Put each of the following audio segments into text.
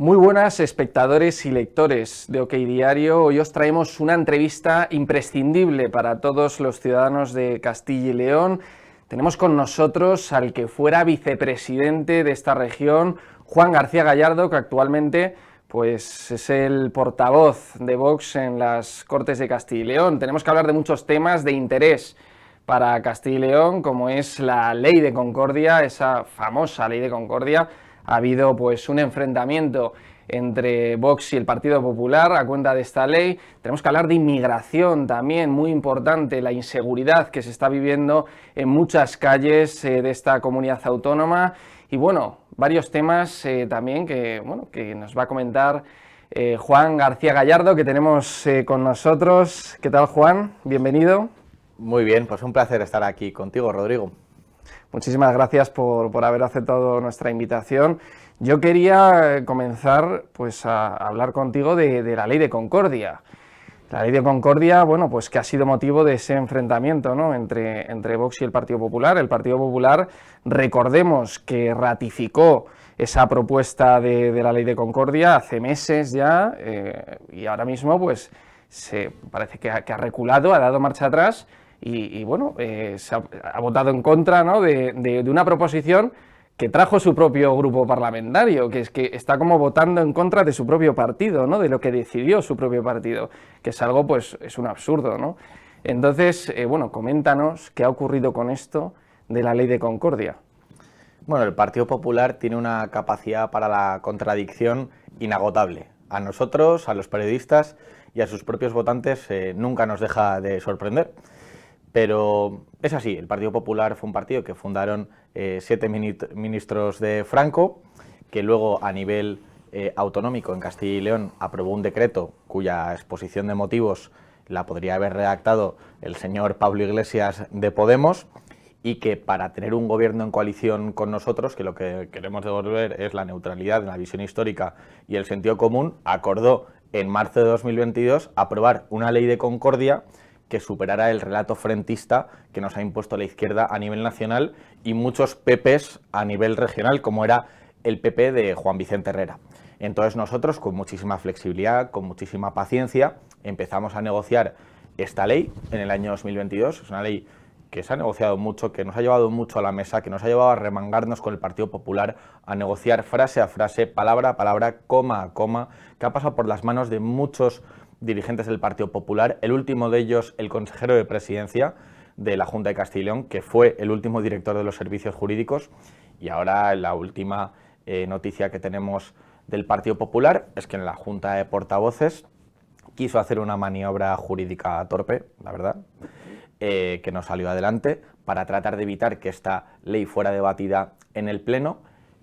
Muy buenas espectadores y lectores de OK Diario. Hoy os traemos una entrevista imprescindible para todos los ciudadanos de Castilla y León. Tenemos con nosotros al que fuera vicepresidente de esta región, Juan García Gallardo, que actualmente pues, es el portavoz de Vox en las Cortes de Castilla y León. Tenemos que hablar de muchos temas de interés para Castilla y León, como es la Ley de Concordia, esa famosa Ley de Concordia ha habido pues un enfrentamiento entre Vox y el Partido Popular a cuenta de esta ley. Tenemos que hablar de inmigración también, muy importante, la inseguridad que se está viviendo en muchas calles eh, de esta comunidad autónoma y bueno, varios temas eh, también que, bueno, que nos va a comentar eh, Juan García Gallardo que tenemos con nosotros. ¿Qué tal Juan? Bienvenido. Muy bien, pues un placer estar aquí contigo, Rodrigo. Muchísimas gracias por, haber aceptado nuestra invitación. Yo quería eh, comenzar pues, a hablar contigo de, la ley de concordia. La ley de concordia, bueno, pues que ha sido motivo de ese enfrentamiento entre, entre Vox y el Partido Popular. El Partido Popular, recordemos que ratificó esa propuesta de, la ley de concordia hace meses ya eh, y ahora mismo pues se parece que ha reculado, ha dado marcha atrás y, bueno, eh, se ha, votado en contra de, una proposición que trajo su propio grupo parlamentario, que es que está como votando en contra de su propio partido, ¿no? de lo que decidió su propio partido, que es algo, pues, es un absurdo. ¿no? Entonces, eh, bueno, coméntanos qué ha ocurrido con esto de la ley de concordia. Bueno, el Partido Popular tiene una capacidad para la contradicción inagotable. A nosotros, a los periodistas y a sus propios votantes eh, nunca nos deja de sorprender. Pero es así, el Partido Popular fue un partido que fundaron eh, siete ministros de Franco, que luego a nivel eh, autonómico en Castilla y León aprobó un decreto cuya exposición de motivos la podría haber redactado el señor Pablo Iglesias de Podemos y que para tener un gobierno en coalición con nosotros, que lo que queremos devolver es la neutralidad, la visión histórica y el sentido común, acordó en marzo de 2022 aprobar una ley de concordia que superara el relato frentista que nos ha impuesto la izquierda a nivel nacional y muchos PPs a nivel regional, como era el PP de Juan Vicente Herrera. Entonces nosotros, con muchísima flexibilidad, con muchísima paciencia, empezamos a negociar esta ley en el año 2022. Es una ley que se ha negociado mucho, que nos ha llevado mucho a la mesa, que nos ha llevado a remangarnos con el Partido Popular, a negociar frase a frase, palabra a palabra, coma a coma, que ha pasado por las manos de muchos dirigentes del Partido Popular, el último de ellos el consejero de presidencia de la Junta de León, que fue el último director de los servicios jurídicos. Y ahora la última eh, noticia que tenemos del Partido Popular es que en la Junta de Portavoces quiso hacer una maniobra jurídica torpe, la verdad, eh, que no salió adelante, para tratar de evitar que esta ley fuera debatida en el Pleno.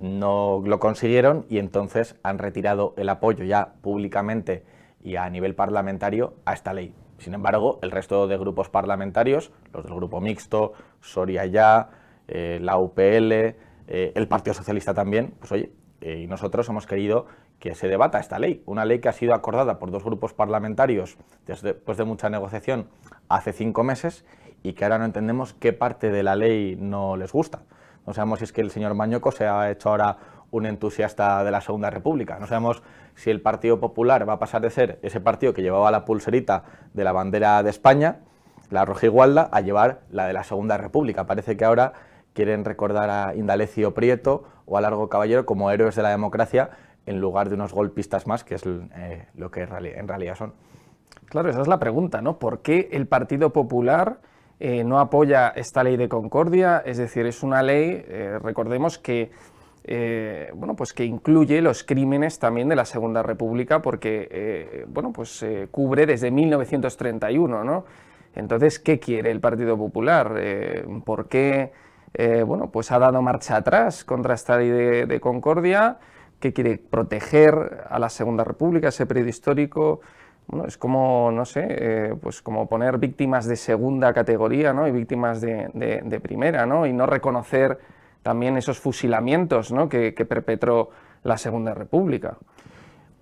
No lo consiguieron y entonces han retirado el apoyo ya públicamente y a nivel parlamentario a esta ley. Sin embargo, el resto de grupos parlamentarios, los del grupo mixto, Soria Ya, eh, la UPL, eh, el Partido Socialista también, pues oye, eh, y nosotros hemos querido que se debata esta ley, una ley que ha sido acordada por dos grupos parlamentarios después de mucha negociación hace cinco meses y que ahora no entendemos qué parte de la ley no les gusta. No sabemos si es que el señor Mañoco se ha hecho ahora un entusiasta de la Segunda República. No sabemos si el Partido Popular va a pasar de ser ese partido que llevaba la pulserita de la bandera de España, la roja a llevar la de la Segunda República. Parece que ahora quieren recordar a Indalecio Prieto o a Largo Caballero como héroes de la democracia en lugar de unos golpistas más, que es eh, lo que en realidad son. Claro, esa es la pregunta, ¿no? ¿Por qué el Partido Popular eh, no apoya esta ley de concordia? Es decir, es una ley, eh, recordemos que eh, bueno, pues que incluye los crímenes también de la Segunda República, porque eh, bueno, pues, eh, cubre desde 1931. ¿no? Entonces, ¿qué quiere el Partido Popular? ¿Por qué bueno, pues ha dado marcha atrás contra esta ley de, Concordia? ¿Qué quiere proteger a la Segunda República, ese periodo histórico? Bueno, es como, no sé, pues como poner víctimas de segunda categoría ¿no? y víctimas de, de primera, ¿no? Y no reconocer también esos fusilamientos que, perpetró la Segunda República.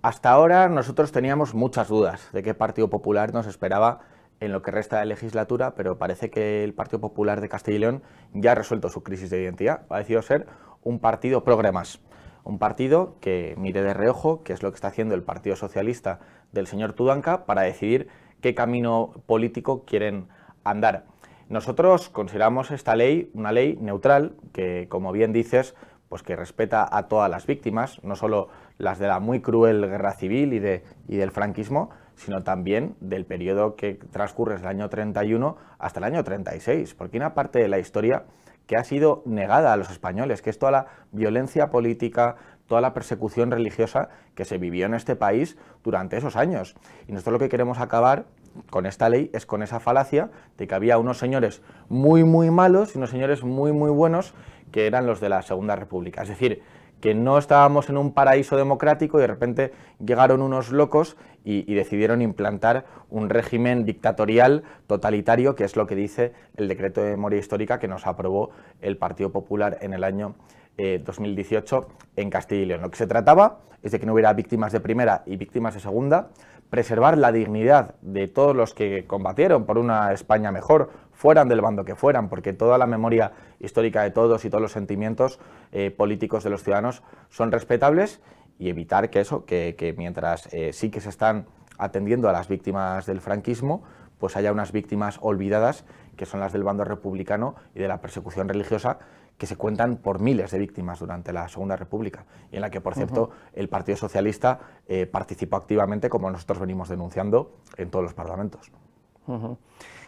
Hasta ahora nosotros teníamos muchas dudas de qué Partido Popular nos esperaba en lo que resta de legislatura, pero parece que el Partido Popular de Castilla y León ya ha resuelto su crisis de identidad. Ha decidido ser un partido programas, un partido que mire de reojo que es lo que está haciendo el Partido Socialista del señor Tudanca para decidir qué camino político quieren andar. Nosotros consideramos esta ley una ley neutral que, como bien dices, pues que respeta a todas las víctimas, no solo las de la muy cruel guerra civil y, de, y del franquismo, sino también del periodo que transcurre desde el año 31 hasta el año 36, porque hay una parte de la historia que ha sido negada a los españoles, que es toda la violencia política, toda la persecución religiosa que se vivió en este país durante esos años. Y nosotros lo que queremos acabar con esta ley es con esa falacia de que había unos señores muy, muy malos y unos señores muy, muy buenos que eran los de la Segunda República. Es decir, que no estábamos en un paraíso democrático y de repente llegaron unos locos y, decidieron implantar un régimen dictatorial totalitario, que es lo que dice el decreto de memoria histórica que nos aprobó el Partido Popular en el año 2018 eh, en Castilla y León. Lo que se trataba es de que no hubiera víctimas de primera y víctimas de segunda, preservar la dignidad de todos los que combatieron por una España mejor, fueran del bando que fueran, porque toda la memoria histórica de todos y todos los sentimientos eh, políticos de los ciudadanos son respetables y evitar que eso, que, mientras eh, sí que se están atendiendo a las víctimas del franquismo, pues haya unas víctimas olvidadas, que son las del bando republicano y de la persecución religiosa, que se cuentan por miles de víctimas durante la Segunda República, y en la que, por cierto, el Partido Socialista eh, participó activamente, como nosotros venimos denunciando, en todos los parlamentos.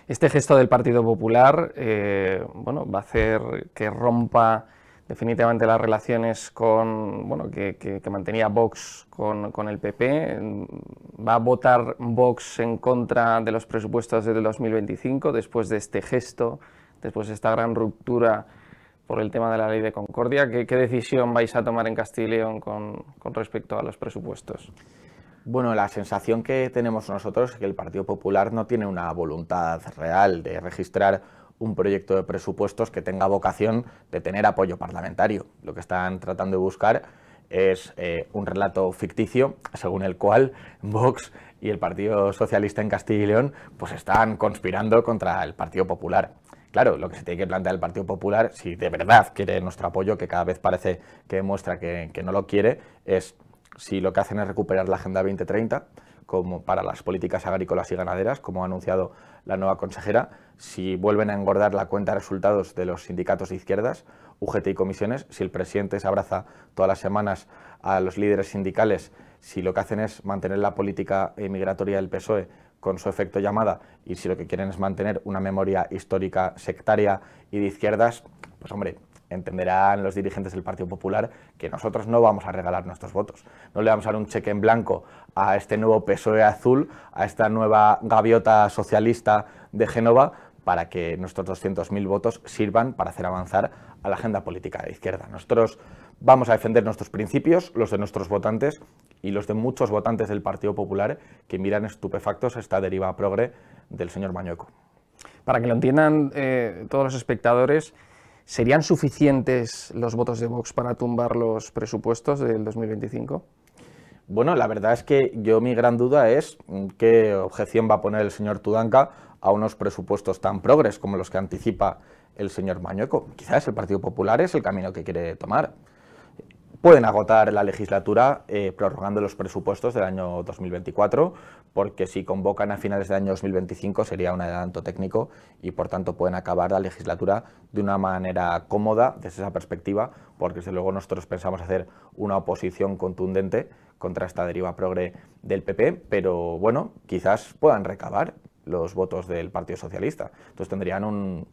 Este gesto del Partido Popular eh, bueno, va a hacer que rompa definitivamente las relaciones con, bueno, que, mantenía Vox con, con, el PP. ¿Va a votar Vox en contra de los presupuestos del 2025 después de este gesto, después de esta gran ruptura por el tema de la ley de concordia. ¿Qué, decisión vais a tomar en Castilla y León con, respecto a los presupuestos? Bueno, la sensación que tenemos nosotros es que el Partido Popular no tiene una voluntad real de registrar un proyecto de presupuestos que tenga vocación de tener apoyo parlamentario. Lo que están tratando de buscar es eh, un relato ficticio según el cual Vox y el Partido Socialista en Castilla y León pues están conspirando contra el Partido Popular Claro, lo que se tiene que plantear el Partido Popular, si de verdad quiere nuestro apoyo, que cada vez parece que demuestra que, no lo quiere, es si lo que hacen es recuperar la Agenda 2030 como para las políticas agrícolas y ganaderas, como ha anunciado la nueva consejera, si vuelven a engordar la cuenta de resultados de los sindicatos de izquierdas, UGT y comisiones, si el presidente se abraza todas las semanas a los líderes sindicales, si lo que hacen es mantener la política migratoria del PSOE con su efecto llamada, y si lo que quieren es mantener una memoria histórica sectaria y de izquierdas, pues hombre, entenderán los dirigentes del Partido Popular que nosotros no vamos a regalar nuestros votos. No le vamos a dar un cheque en blanco a este nuevo PSOE azul, a esta nueva gaviota socialista de Génova, para que nuestros 200.000 votos sirvan para hacer avanzar a la agenda política de izquierda. Nosotros vamos a defender nuestros principios, los de nuestros votantes y los de muchos votantes del Partido Popular que miran estupefactos esta deriva progre del señor Mañueco. Para que lo entiendan eh, todos los espectadores, ¿serían suficientes los votos de Vox para tumbar los presupuestos del 2025? Bueno, la verdad es que yo mi gran duda es mm, qué objeción va a poner el señor Tudanca a unos presupuestos tan progres como los que anticipa el señor Mañueco. Quizás el Partido Popular es el camino que quiere tomar pueden agotar la legislatura eh, prorrogando los presupuestos del año 2024, porque si convocan a finales del año 2025 sería un adelanto técnico y por tanto pueden acabar la legislatura de una manera cómoda desde esa perspectiva, porque desde luego nosotros pensamos hacer una oposición contundente contra esta deriva progre del PP, pero bueno, quizás puedan recabar los votos del Partido Socialista. Entonces tendrían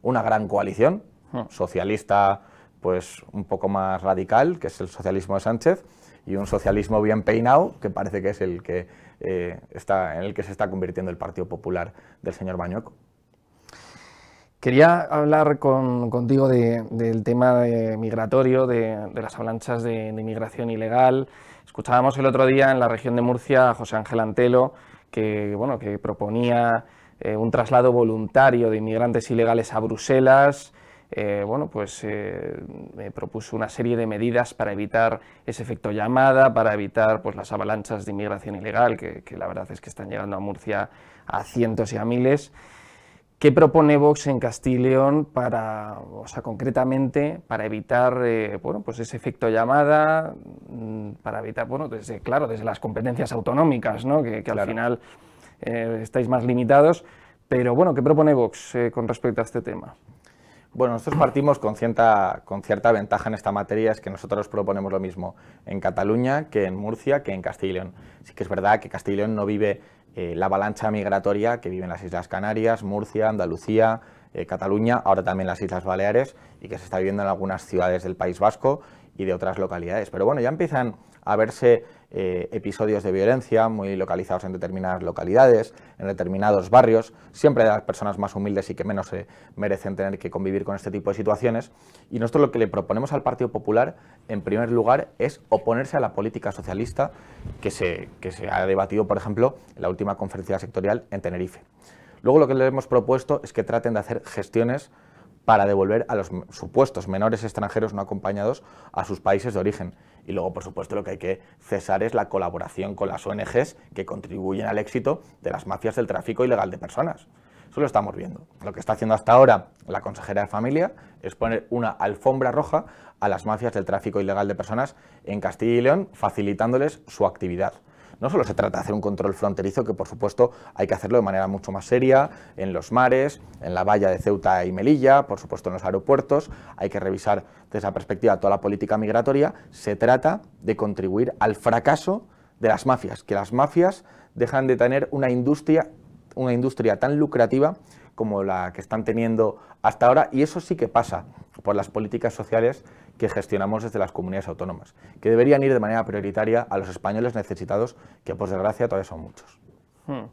una gran coalición hmm. socialista pues un poco más radical, que es el socialismo de Sánchez, y un socialismo bien peinado, que parece que es el que eh, está, en el que se está convirtiendo el Partido Popular del señor bañoco Quería hablar contigo del tema migratorio, de, las avalanchas de, inmigración ilegal. Escuchábamos el otro día en la región de Murcia a José Ángel Antelo, que, proponía eh, un traslado voluntario de inmigrantes ilegales a Bruselas eh, bueno, pues eh, me propuso una serie de medidas para evitar ese efecto llamada, para evitar pues, las avalanchas de inmigración ilegal, que, la verdad es que están llegando a Murcia a cientos y a miles. ¿Qué propone Vox en Castilla y León para, concretamente, para evitar, eh, pues ese efecto llamada, mm, para evitar, bueno, desde, claro, desde las competencias autonómicas, ¿no? Que, al final estáis más limitados, pero bueno, ¿qué propone Vox con respecto a este tema? Bueno, nosotros partimos con cierta, con cierta ventaja en esta materia, es que nosotros proponemos lo mismo en Cataluña que en Murcia que en Castilla y León. Sí que es verdad que Castilla y León no vive eh, la avalancha migratoria que viven las Islas Canarias, Murcia, Andalucía, eh, Cataluña, ahora también las Islas Baleares y que se está viviendo en algunas ciudades del País Vasco y de otras localidades. Pero bueno, ya empiezan a verse eh, episodios de violencia muy localizados en determinadas localidades, en determinados barrios, siempre de las personas más humildes y que menos merecen tener que convivir con este tipo de situaciones. Y nosotros lo que le proponemos al Partido Popular, en primer lugar, es oponerse a la política socialista que se, que se ha debatido, por ejemplo, en la última conferencia sectorial en Tenerife. Luego lo que le hemos propuesto es que traten de hacer gestiones para devolver a los supuestos menores extranjeros no acompañados a sus países de origen. Y luego, por supuesto, lo que hay que cesar es la colaboración con las ONGs que contribuyen al éxito de las mafias del tráfico ilegal de personas. Eso lo estamos viendo. Lo que está haciendo hasta ahora la consejera de familia es poner una alfombra roja a las mafias del tráfico ilegal de personas en Castilla y León, facilitándoles su actividad. No solo se trata de hacer un control fronterizo, que por supuesto hay que hacerlo de manera mucho más seria, en los mares, en la valla de Ceuta y Melilla, por supuesto en los aeropuertos, hay que revisar desde esa perspectiva toda la política migratoria, se trata de contribuir al fracaso de las mafias, que las mafias dejan de tener una industria, una industria tan lucrativa como la que están teniendo hasta ahora, y eso sí que pasa por las políticas sociales que gestionamos desde las comunidades autónomas, que deberían ir de manera prioritaria a los españoles necesitados, que por desgracia todavía son muchos. Hmm.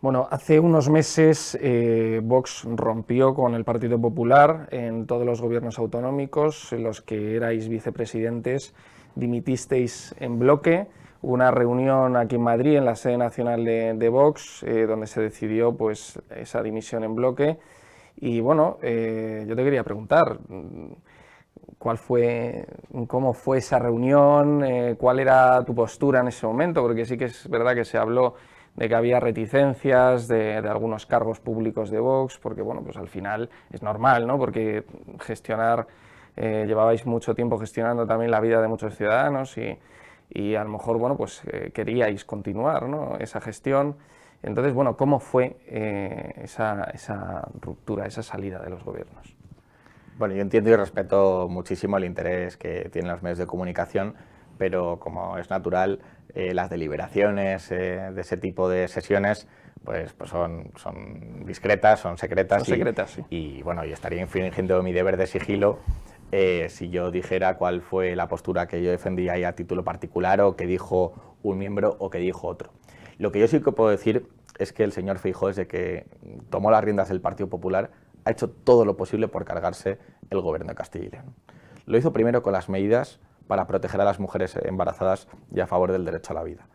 Bueno, hace unos meses eh, Vox rompió con el Partido Popular en todos los gobiernos autonómicos, en los que erais vicepresidentes, dimitisteis en bloque. Una reunión aquí en Madrid, en la sede nacional de, Vox, eh, donde se decidió pues, esa dimisión en bloque. Y bueno, eh, yo te quería preguntar, mm, cuál fue, cómo fue esa reunión, eh, cuál era tu postura en ese momento, porque sí que es verdad que se habló de que había reticencias de, algunos cargos públicos de Vox, porque bueno, pues al final es normal, ¿no? Porque gestionar, eh, llevabais mucho tiempo gestionando también la vida de muchos ciudadanos y, y a lo mejor, bueno, pues eh, queríais continuar, Esa gestión. Entonces, bueno, ¿cómo fue esa, esa ruptura, esa salida de los gobiernos? Bueno, yo entiendo y respeto muchísimo el interés que tienen los medios de comunicación, pero como es natural, eh, las deliberaciones eh, de ese tipo de sesiones pues, pues son, son, discretas, son secretas. y, secretas, Y bueno, y estaría infringiendo mi deber de sigilo eh, si yo dijera cuál fue la postura que yo defendía ahí a título particular o que dijo un miembro o que dijo otro. Lo que yo sí que puedo decir es que el señor Fijo, desde que tomó las riendas del Partido Popular, ha hecho todo lo posible por cargarse el gobierno de Castilla y León. Lo hizo primero con las medidas para proteger a las mujeres embarazadas y a favor del derecho a la vida.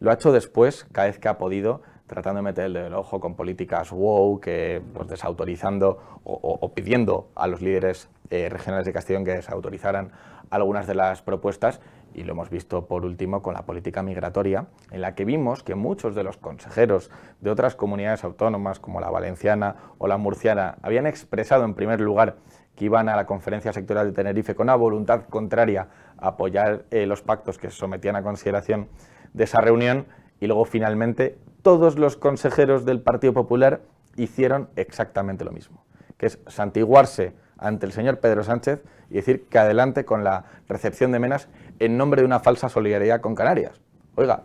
Lo ha hecho después, cada vez que ha podido, tratando de meter el ojo con políticas wow, que pues, desautorizando o, pidiendo a los líderes eh, regionales de León que desautorizaran algunas de las propuestas y lo hemos visto por último con la política migratoria, en la que vimos que muchos de los consejeros de otras comunidades autónomas como la valenciana o la murciana habían expresado en primer lugar que iban a la conferencia sectorial de Tenerife con una voluntad contraria a apoyar eh, los pactos que se sometían a consideración de esa reunión y luego finalmente todos los consejeros del Partido Popular hicieron exactamente lo mismo, que es santiguarse ante el señor Pedro Sánchez y decir que adelante con la recepción de menas en nombre de una falsa solidaridad con Canarias. Oiga,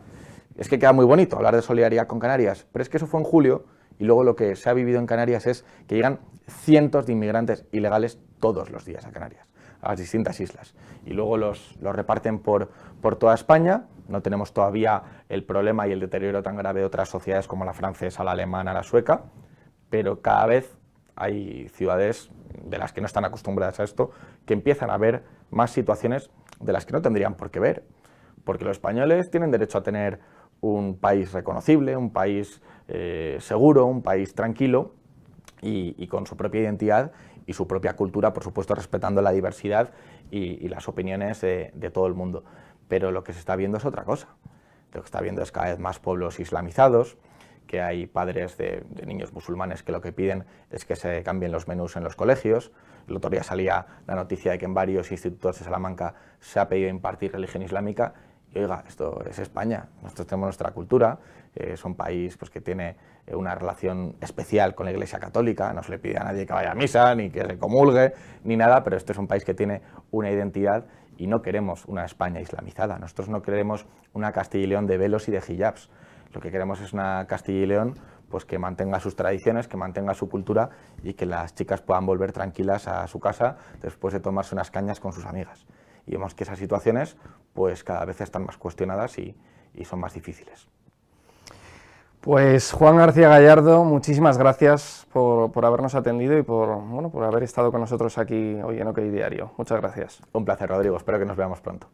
es que queda muy bonito hablar de solidaridad con Canarias, pero es que eso fue en julio y luego lo que se ha vivido en Canarias es que llegan cientos de inmigrantes ilegales todos los días a Canarias, a las distintas islas. Y luego los, reparten por, por toda España. No tenemos todavía el problema y el deterioro tan grave de otras sociedades como la francesa, la alemana, la sueca, pero cada vez hay ciudades de las que no están acostumbradas a esto, que empiezan a ver más situaciones de las que no tendrían por qué ver. Porque los españoles tienen derecho a tener un país reconocible, un país eh, seguro, un país tranquilo y, con su propia identidad y su propia cultura, por supuesto, respetando la diversidad y, las opiniones de, de todo el mundo. Pero lo que se está viendo es otra cosa. Lo que está viendo es cada vez más pueblos islamizados, que hay padres de, niños musulmanes que lo que piden es que se cambien los menús en los colegios. El otro día salía la noticia de que en varios institutos de Salamanca se ha pedido impartir religión islámica. Y oiga, esto es España, nosotros tenemos nuestra cultura, eh, es un país pues, que tiene eh, una relación especial con la Iglesia Católica, no se le pide a nadie que vaya a misa, ni que se comulgue, ni nada, pero este es un país que tiene una identidad y no queremos una España islamizada, nosotros no queremos una Castilla y León de velos y de hijabs lo que queremos es una Castilla y León pues que mantenga sus tradiciones, que mantenga su cultura y que las chicas puedan volver tranquilas a su casa después de tomarse unas cañas con sus amigas. Y vemos que esas situaciones pues cada vez están más cuestionadas y, son más difíciles. Pues Juan García Gallardo, muchísimas gracias por, habernos atendido y por, bueno, por haber estado con nosotros aquí hoy en OK Diario. Muchas gracias. Un placer, Rodrigo. Espero que nos veamos pronto.